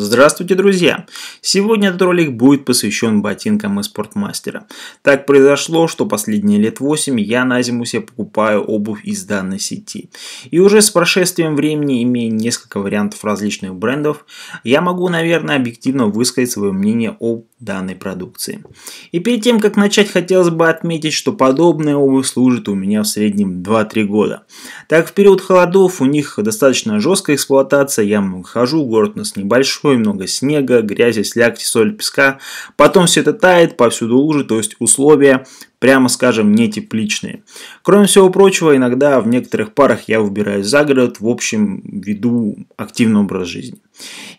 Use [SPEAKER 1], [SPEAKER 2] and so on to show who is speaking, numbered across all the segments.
[SPEAKER 1] Здравствуйте, друзья! Сегодня этот ролик будет посвящен ботинкам и спортмастера. Так произошло, что последние лет 8 я на зиму себе покупаю обувь из данной сети. И уже с прошествием времени, имея несколько вариантов различных брендов, я могу, наверное, объективно высказать свое мнение о данной продукции. И перед тем, как начать, хотелось бы отметить, что подобная обувь служит у меня в среднем 2-3 года. Так, в период холодов у них достаточно жесткая эксплуатация, я хожу, город у нас небольшой, большой, много снега, грязи, слякти, соль, песка. Потом все это тает, повсюду лужи, то есть условия, прямо скажем, не тепличные. Кроме всего прочего, иногда в некоторых парах я выбираюсь за город, в общем, веду активный образ жизни.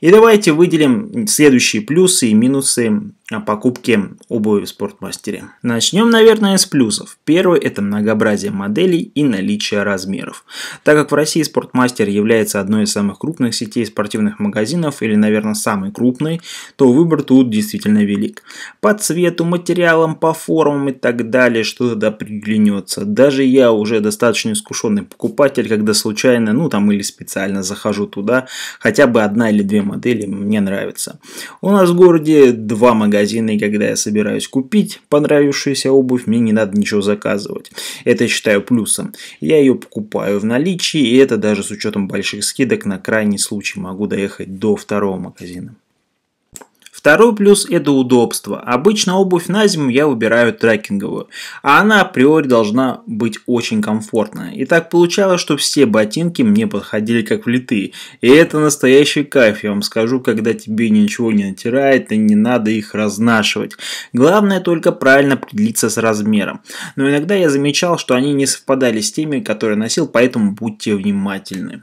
[SPEAKER 1] И давайте выделим следующие плюсы и минусы а, покупки обуви в спортмастере. Начнем, наверное, с плюсов. Первый – это многообразие моделей и наличие размеров. Так как в России спортмастер является одной из самых крупных сетей спортивных магазинов или, наверное, самой крупной, то выбор тут действительно велик. По цвету, материалам, по формам и так далее что-то да приглянется. Даже я уже достаточно искушенный покупатель, когда случайно, ну там или специально захожу туда, хотя бы одна или две модели мне нравится. У нас в городе два магазина, и когда я собираюсь купить понравившуюся обувь, мне не надо ничего заказывать. Это я считаю плюсом. Я ее покупаю в наличии, и это даже с учетом больших скидок на крайний случай могу доехать до второго магазина. Второй плюс – это удобство. Обычно обувь на зиму я выбираю трекинговую, а она априори должна быть очень комфортная. И так получалось, что все ботинки мне подходили как влитые. И это настоящий кайф, я вам скажу, когда тебе ничего не натирает и не надо их разнашивать. Главное только правильно определиться с размером. Но иногда я замечал, что они не совпадали с теми, которые носил, поэтому будьте внимательны.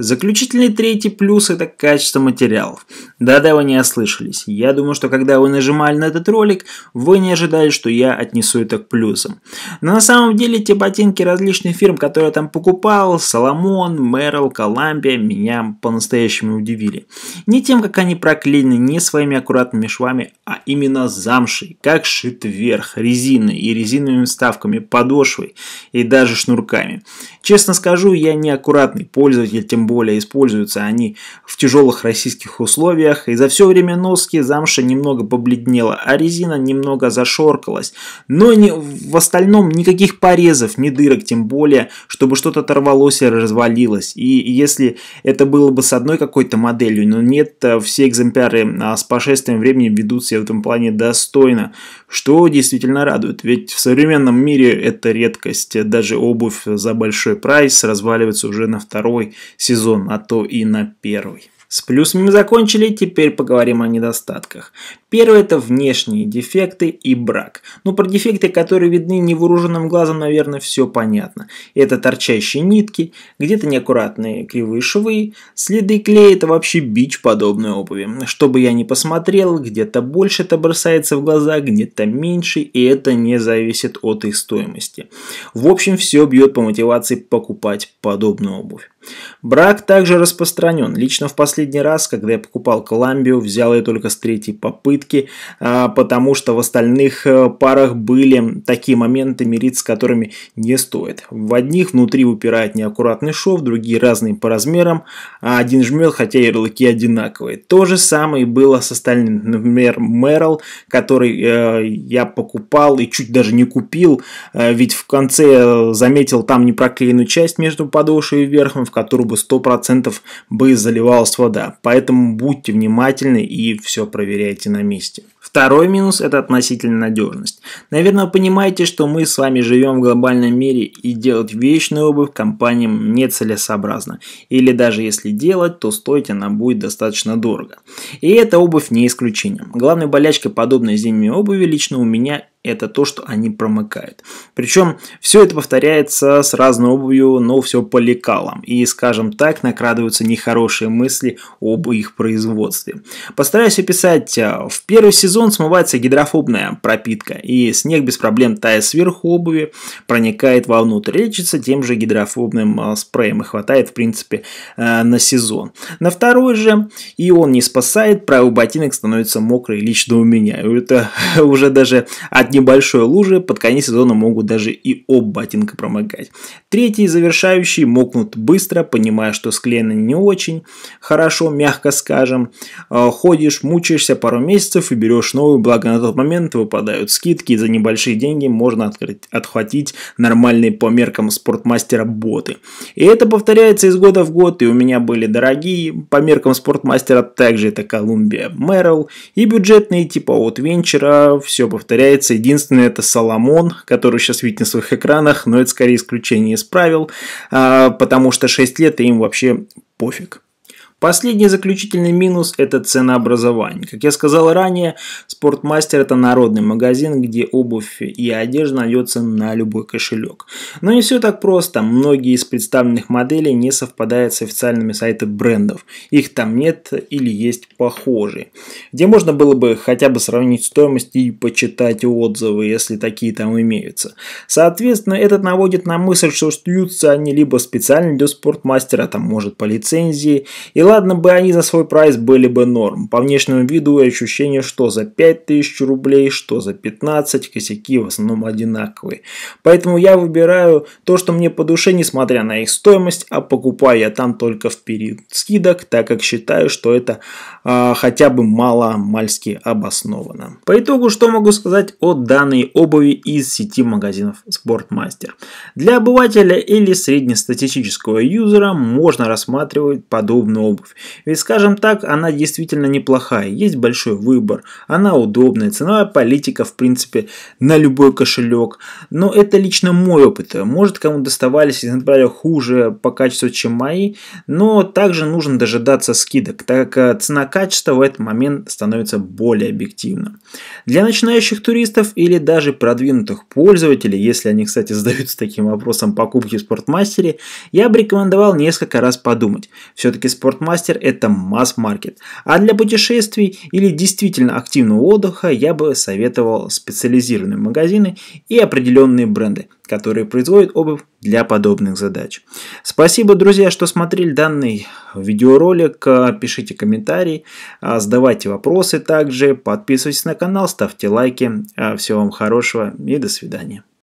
[SPEAKER 1] Заключительный третий плюс – это качество материалов. Да-да, вы не ослышались. Я думаю, что когда вы нажимали на этот ролик, вы не ожидали, что я отнесу это к плюсам. Но на самом деле те ботинки различных фирм, которые я там покупал, Соломон, Мерл, Коламбия, меня по-настоящему удивили. Не тем, как они проклеены, не своими аккуратными швами, а именно замшей, как шит вверх, резиной и резиновыми вставками, подошвой и даже шнурками. Честно скажу, я не аккуратный пользователь, тем более используются они в тяжелых российских условиях, и за все время носки замша немного побледнела, а резина немного зашоркалась. Но не, в остальном никаких порезов, ни дырок, тем более, чтобы что-то оторвалось и развалилось. И если это было бы с одной какой-то моделью, но нет, э, все экземпляры э, с прошествием времени ведут себя в этом плане достойно, что действительно радует, ведь в современном мире это редкость, даже обувь за большой прайс разваливается уже на второй сезон сезон, а то и на первый. С плюсами закончили, теперь поговорим о недостатках. Первое – это внешние дефекты и брак. Но ну, про дефекты, которые видны невооруженным глазом, наверное, все понятно. Это торчащие нитки, где-то неаккуратные кривые швы, следы клея – это вообще бич подобной обуви. Что бы я ни посмотрел, где-то больше это бросается в глаза, где-то меньше, и это не зависит от их стоимости. В общем, все бьет по мотивации покупать подобную обувь. Брак также распространен. Лично в последний раз, когда я покупал Коламбию, взял ее только с третьей попытки попытки, а, потому что в остальных э, парах были такие моменты мириться, с которыми не стоит. В одних внутри выпирает неаккуратный шов, другие разные по размерам, а один жмет, хотя ярлыки одинаковые. То же самое было с остальным. Например, Мэрл, который э, я покупал и чуть даже не купил, э, ведь в конце заметил там непроклеенную часть между подошвой и верхом, в которую бы 100% бы заливалась вода. Поэтому будьте внимательны и все проверяйте на месте месте. Второй минус – это относительная надежность. Наверное, вы понимаете, что мы с вами живем в глобальном мире и делать вечную обувь компаниям нецелесообразно. Или даже если делать, то стоить она будет достаточно дорого. И эта обувь не исключением. Главной болячкой подобной зимней обуви лично у меня это то, что они промыкают. Причем все это повторяется с разной обувью, но все по лекалам. И, скажем так, накрадываются нехорошие мысли об их производстве. Постараюсь описать. Э, в первый сезон смывается гидрофобная пропитка, и снег без проблем тает сверху обуви, проникает вовнутрь, лечится тем же гидрофобным э, спреем и хватает, в принципе, э, на сезон. На второй же, и он не спасает, правый ботинок становится мокрый лично у меня. Это уже даже от небольшой лужи под конец сезона могут даже и об ботинка промокать. Третий завершающий мокнут быстро, понимая, что склеены не очень хорошо, мягко скажем. А, ходишь, мучаешься пару месяцев и берешь новую, благо на тот момент выпадают скидки, и за небольшие деньги можно открыть, отхватить нормальные по меркам спортмастера боты. И это повторяется из года в год, и у меня были дорогие, по меркам спортмастера также это Колумбия Мэрил, и бюджетные типа от Венчера, все повторяется Единственное это Соломон, который сейчас видите на своих экранах, но это скорее исключение из правил, а, потому что 6 лет и им вообще пофиг. Последний заключительный минус – это ценообразование. Как я сказал ранее, спортмастер – это народный магазин, где обувь и одежда найдется на любой кошелек. Но не все так просто. Многие из представленных моделей не совпадают с официальными сайтами брендов. Их там нет или есть похожие. Где можно было бы хотя бы сравнить стоимость и почитать отзывы, если такие там имеются. Соответственно, этот наводит на мысль, что штуются они либо специально для спортмастера, там может по лицензии, или ладно бы они за свой прайс были бы норм. По внешнему виду и ощущение, что за 5000 рублей, что за 15, косяки в основном одинаковые. Поэтому я выбираю то, что мне по душе, несмотря на их стоимость, а покупаю я там только в период скидок, так как считаю, что это э, хотя бы мало-мальски обосновано. По итогу, что могу сказать о данной обуви из сети магазинов Sportmaster. Для обывателя или среднестатистического юзера можно рассматривать подобную обувь. Ведь, скажем так, она действительно неплохая, есть большой выбор, она удобная, ценовая политика, в принципе, на любой кошелек. Но это лично мой опыт. Может, кому доставались экземпляры хуже по качеству, чем мои, но также нужно дожидаться скидок, так как э, цена-качество в этот момент становится более объективным. Для начинающих туристов или даже продвинутых пользователей, если они, кстати, задаются таким вопросом покупки в спортмастере, я бы рекомендовал несколько раз подумать. Все-таки спортмастер Ticketmaster – это масс-маркет. А для путешествий или действительно активного отдыха я бы советовал специализированные магазины и определенные бренды, которые производят обувь для подобных задач. Спасибо, друзья, что смотрели данный видеоролик. Пишите комментарии, а, задавайте вопросы также, подписывайтесь на канал, ставьте лайки. А, всего вам хорошего и до свидания.